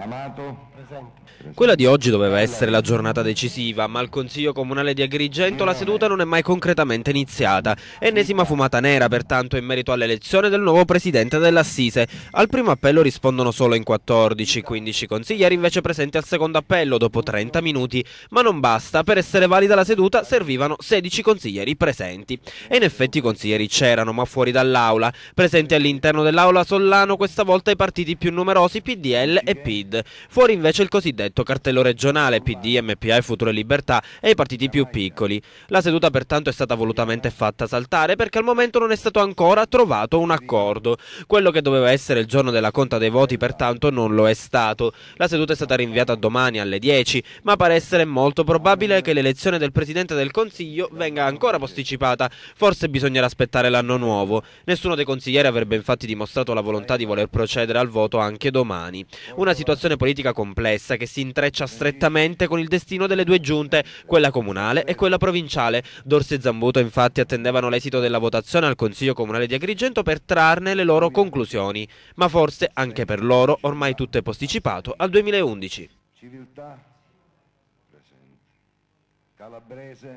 Amato. Presente. Quella di oggi doveva essere la eh. giornata decisiva, ma al Consiglio Comunale di Agrigento la eh, seduta non è mai concretamente iniziata. Ennesima fumata nera pertanto in merito all'elezione del nuovo presidente dell'Assise. Al primo appello rispondono solo in 14, 15 consiglieri invece presenti al secondo appello dopo 30 minuti, ma non basta, per essere valida la seduta servivano 16 consiglieri presenti. E in effetti i consiglieri c'erano, ma fuori dall'aula. Presenti all'interno dell'aula Sollano questa volta i partiti più numerosi PDL e PD. Covid. Fuori invece il cosiddetto cartello regionale PD, MPA e Futuro e Libertà e i partiti più piccoli. La seduta pertanto è stata volutamente fatta saltare perché al momento non è stato ancora trovato un accordo. Quello che doveva essere il giorno della conta dei voti pertanto non lo è stato. La seduta è stata rinviata domani alle 10, ma pare essere molto probabile che l'elezione del Presidente del Consiglio venga ancora posticipata. Forse bisognerà aspettare l'anno nuovo. Nessuno dei consiglieri avrebbe infatti dimostrato la volontà di voler procedere al voto anche domani. Una situazione situazione politica complessa che si intreccia strettamente con il destino delle due giunte, quella comunale e quella provinciale. Dorsi e Zambuto infatti attendevano l'esito della votazione al Consiglio Comunale di Agrigento per trarne le loro conclusioni, ma forse anche per loro ormai tutto è posticipato al 2011. Civiltà presente, calabrese